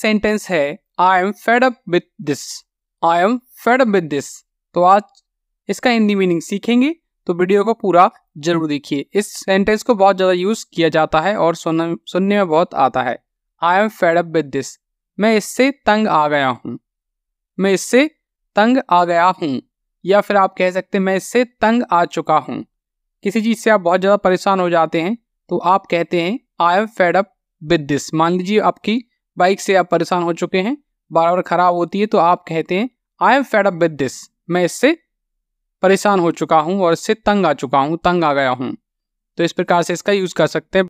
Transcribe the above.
sentence है I am fed up with this I am fed up with this तो आज इसका Hindi meaning सीखेंगे तो वीडियो को पूरा जरूर देखिए इस सेंटेंस को बहुत ज़्यादा यूज़ किया जाता है और सुन सुनने में बहुत आता है I am fed up with this मैं इससे तंग आ गया हूँ मैं इससे तंग आ गया हूँ या फिर आप कह सकते हैं मैं इससे तंग आ चुका हूँ किसी चीज़ से आप बहुत ज़्यादा परेशान हो जाते हैं तो आप कहते हैं I am fed up with this मान लीजिए आपकी बाइक से आप परेशान हो चुके हैं बार बार खराब होती है तो आप कहते हैं I am fed up with this मैं इससे परेशान हो चुका हूँ और इससे तंग आ चुका हूँ तंग आ गया हूँ तो इस प्रकार से इसका यूज़ कर सकते हैं